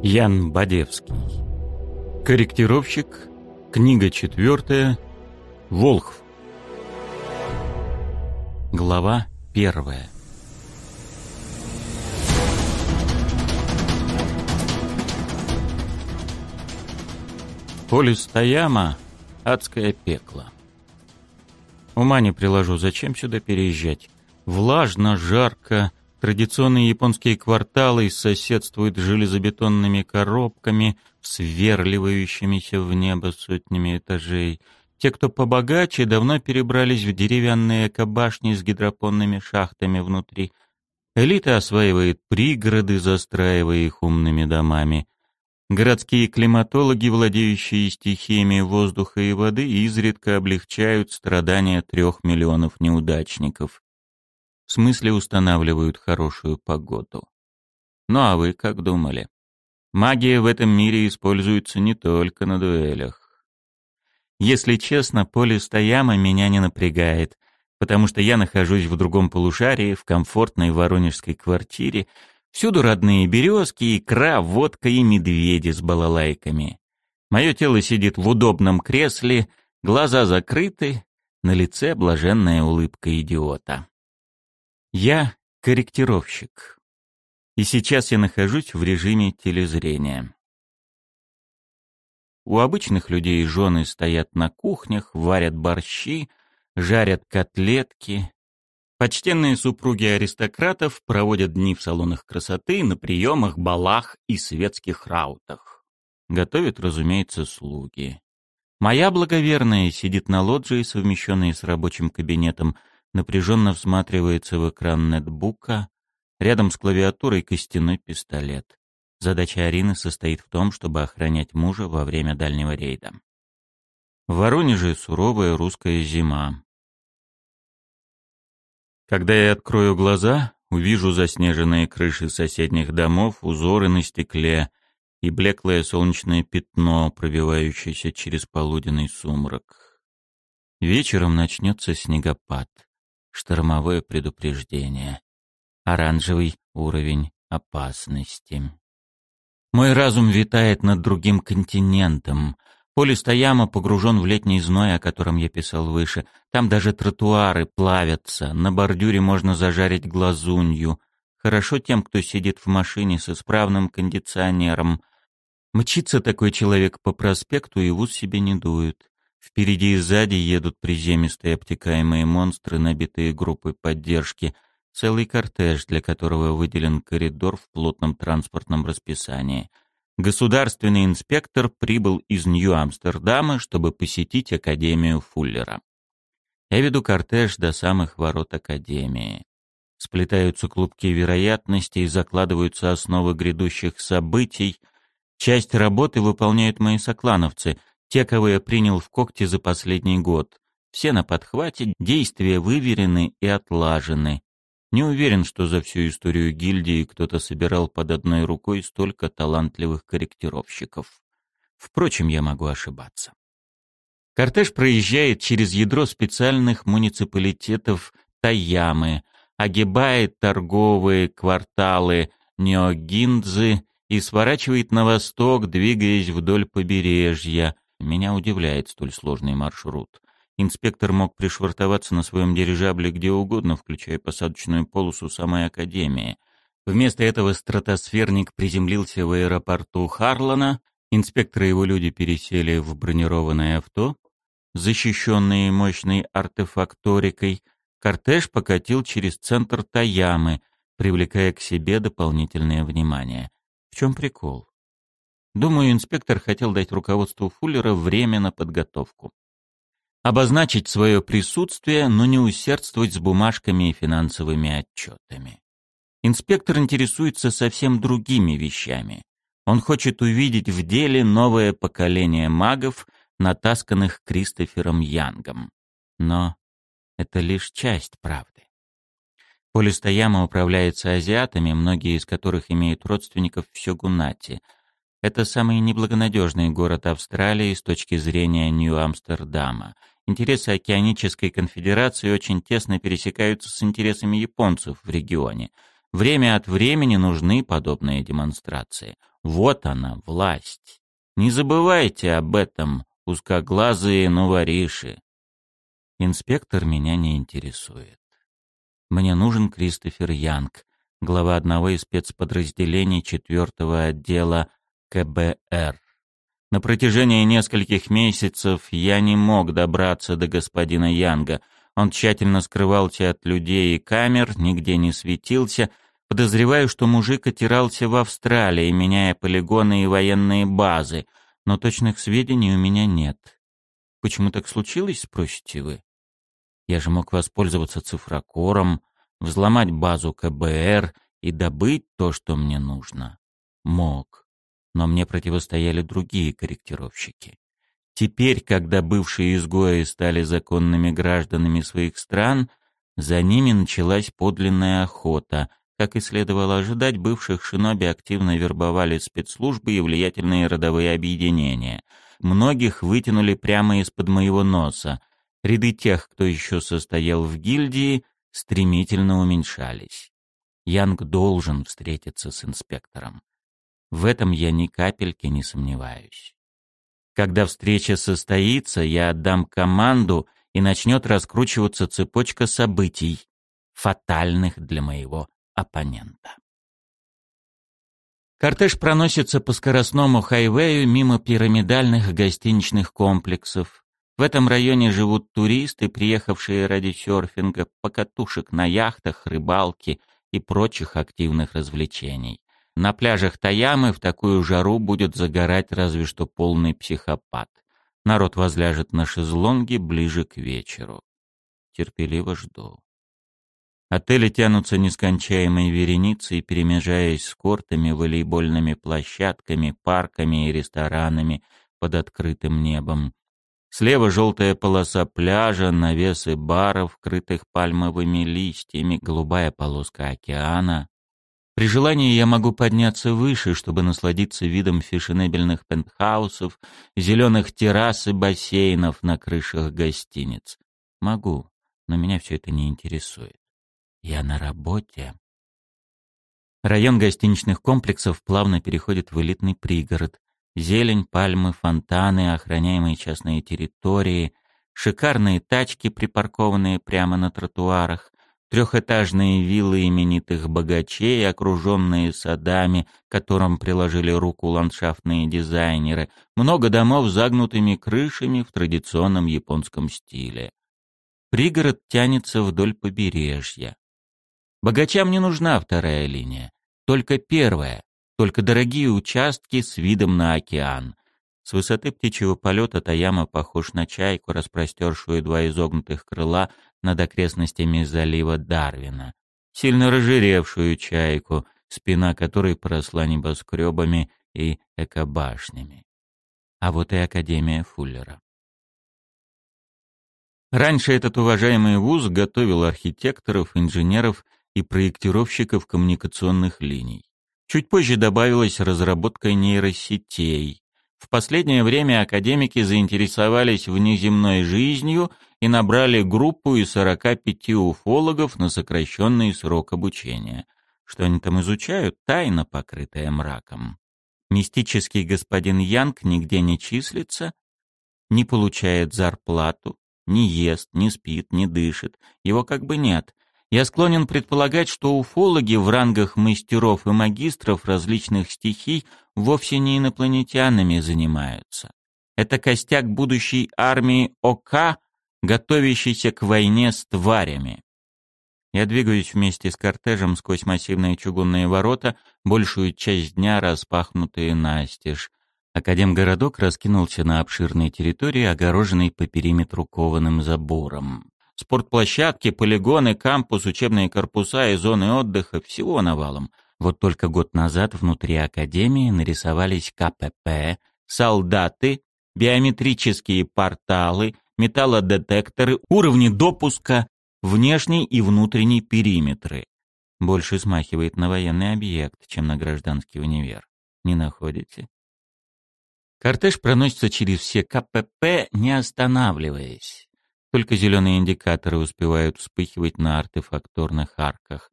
Ян Бадевский. Корректировщик. Книга четвертая. Волхв. Глава первая. Поле Стояма — адское пекло. Ума не приложу, зачем сюда переезжать? Влажно, жарко, Традиционные японские кварталы соседствуют с железобетонными коробками, сверливающимися в небо сотнями этажей. Те, кто побогаче, давно перебрались в деревянные кабашни с гидропонными шахтами внутри. Элита осваивает пригороды, застраивая их умными домами. Городские климатологи, владеющие стихиями воздуха и воды, изредка облегчают страдания трех миллионов неудачников. В смысле устанавливают хорошую погоду. Ну а вы как думали? Магия в этом мире используется не только на дуэлях. Если честно, поле Стояма меня не напрягает, потому что я нахожусь в другом полушарии, в комфортной воронежской квартире, всюду родные березки, икра, водка и медведи с балалайками. Мое тело сидит в удобном кресле, глаза закрыты, на лице блаженная улыбка идиота. Я корректировщик. И сейчас я нахожусь в режиме телезрения. У обычных людей жены стоят на кухнях, варят борщи, жарят котлетки. Почтенные супруги аристократов проводят дни в салонах красоты, на приемах, балах и светских раутах. Готовят, разумеется, слуги. Моя благоверная сидит на лоджии, совмещенной с рабочим кабинетом, напряженно всматривается в экран нетбука, рядом с клавиатурой костяной пистолет. Задача Арины состоит в том, чтобы охранять мужа во время дальнего рейда. В Воронеже суровая русская зима. Когда я открою глаза, увижу заснеженные крыши соседних домов, узоры на стекле и блеклое солнечное пятно, пробивающееся через полуденный сумрак. Вечером начнется снегопад штормовое предупреждение. Оранжевый уровень опасности. Мой разум витает над другим континентом. Поле Стояма погружен в летний зной, о котором я писал выше. Там даже тротуары плавятся, на бордюре можно зажарить глазунью. Хорошо тем, кто сидит в машине с исправным кондиционером. Мчится такой человек по проспекту и вуз себе не дует. Впереди и сзади едут приземистые обтекаемые монстры, набитые группой поддержки. Целый кортеж, для которого выделен коридор в плотном транспортном расписании. Государственный инспектор прибыл из Нью-Амстердама, чтобы посетить Академию Фуллера. Я веду кортеж до самых ворот Академии. Сплетаются клубки вероятностей, закладываются основы грядущих событий. Часть работы выполняют мои соклановцы — те, кого я принял в когти за последний год. Все на подхвате, действия выверены и отлажены. Не уверен, что за всю историю гильдии кто-то собирал под одной рукой столько талантливых корректировщиков. Впрочем, я могу ошибаться. Кортеж проезжает через ядро специальных муниципалитетов Таямы, огибает торговые кварталы Неогиндзы и сворачивает на восток, двигаясь вдоль побережья – меня удивляет столь сложный маршрут. Инспектор мог пришвартоваться на своем дирижабле где угодно, включая посадочную полосу самой Академии. Вместо этого стратосферник приземлился в аэропорту Харлана, инспектор и его люди пересели в бронированное авто, защищенные мощной артефакторикой, кортеж покатил через центр Таямы, привлекая к себе дополнительное внимание. В чем прикол? Думаю, инспектор хотел дать руководству Фуллера время на подготовку. Обозначить свое присутствие, но не усердствовать с бумажками и финансовыми отчетами. Инспектор интересуется совсем другими вещами. Он хочет увидеть в деле новое поколение магов, натасканных Кристофером Янгом. Но это лишь часть правды. Полистояма управляется азиатами, многие из которых имеют родственников в Сёгунате — это самый неблагонадежный город Австралии с точки зрения Нью-Амстердама. Интересы Океанической конфедерации очень тесно пересекаются с интересами японцев в регионе. Время от времени нужны подобные демонстрации. Вот она, власть. Не забывайте об этом, узкоглазые новориши. Инспектор меня не интересует. Мне нужен Кристофер Янг, глава одного из спецподразделений четвертого отдела КБР. На протяжении нескольких месяцев я не мог добраться до господина Янга. Он тщательно скрывался от людей и камер, нигде не светился. Подозреваю, что мужик отирался в Австралии, меняя полигоны и военные базы, но точных сведений у меня нет. Почему так случилось, спросите вы? Я же мог воспользоваться цифрокором, взломать базу КБР и добыть то, что мне нужно. Мог но мне противостояли другие корректировщики. Теперь, когда бывшие изгои стали законными гражданами своих стран, за ними началась подлинная охота. Как и следовало ожидать, бывших шиноби активно вербовали спецслужбы и влиятельные родовые объединения. Многих вытянули прямо из-под моего носа. Ряды тех, кто еще состоял в гильдии, стремительно уменьшались. Янг должен встретиться с инспектором. В этом я ни капельки не сомневаюсь. Когда встреча состоится, я отдам команду, и начнет раскручиваться цепочка событий, фатальных для моего оппонента. Кортеж проносится по скоростному хайвею мимо пирамидальных гостиничных комплексов. В этом районе живут туристы, приехавшие ради серфинга, покатушек на яхтах, рыбалки и прочих активных развлечений. На пляжах Таямы в такую жару будет загорать разве что полный психопат. Народ возляжет на шезлонги ближе к вечеру. Терпеливо жду. Отели тянутся нескончаемой вереницей, перемежаясь с кортами, волейбольными площадками, парками и ресторанами под открытым небом. Слева желтая полоса пляжа, навесы баров, крытых пальмовыми листьями, голубая полоска океана. При желании я могу подняться выше, чтобы насладиться видом фешенебельных пентхаусов, зеленых террас и бассейнов на крышах гостиниц. Могу, но меня все это не интересует. Я на работе. Район гостиничных комплексов плавно переходит в элитный пригород. Зелень, пальмы, фонтаны, охраняемые частные территории, шикарные тачки, припаркованные прямо на тротуарах, Трехэтажные виллы именитых богачей, окруженные садами, которым приложили руку ландшафтные дизайнеры, много домов с загнутыми крышами в традиционном японском стиле. Пригород тянется вдоль побережья. Богачам не нужна вторая линия, только первая, только дорогие участки с видом на океан. С высоты птичьего полета Таяма похож на чайку, распростершую два изогнутых крыла над окрестностями залива Дарвина, сильно разжиревшую чайку, спина которой поросла небоскребами и экобашнями. А вот и Академия Фуллера. Раньше этот уважаемый вуз готовил архитекторов, инженеров и проектировщиков коммуникационных линий. Чуть позже добавилась разработка нейросетей. В последнее время академики заинтересовались внеземной жизнью и набрали группу из 45 уфологов на сокращенный срок обучения. Что они там изучают, тайна, покрытая мраком. Мистический господин Янг нигде не числится, не получает зарплату, не ест, не спит, не дышит, его как бы нет. Я склонен предполагать, что уфологи в рангах мастеров и магистров различных стихий вовсе не инопланетянами занимаются. Это костяк будущей армии ОК готовящейся к войне с тварями. Я двигаюсь вместе с кортежем сквозь массивные чугунные ворота, большую часть дня распахнутые настежь. Академгородок раскинулся на обширной территории, огороженной по периметру кованым забором. Спортплощадки, полигоны, кампус, учебные корпуса и зоны отдыха — всего навалом. Вот только год назад внутри Академии нарисовались КПП, солдаты, биометрические порталы — металлодетекторы, уровни допуска, внешний и внутренний периметры. Больше смахивает на военный объект, чем на гражданский универ. Не находите? Кортеж проносится через все КПП, не останавливаясь. Только зеленые индикаторы успевают вспыхивать на артефакторных арках.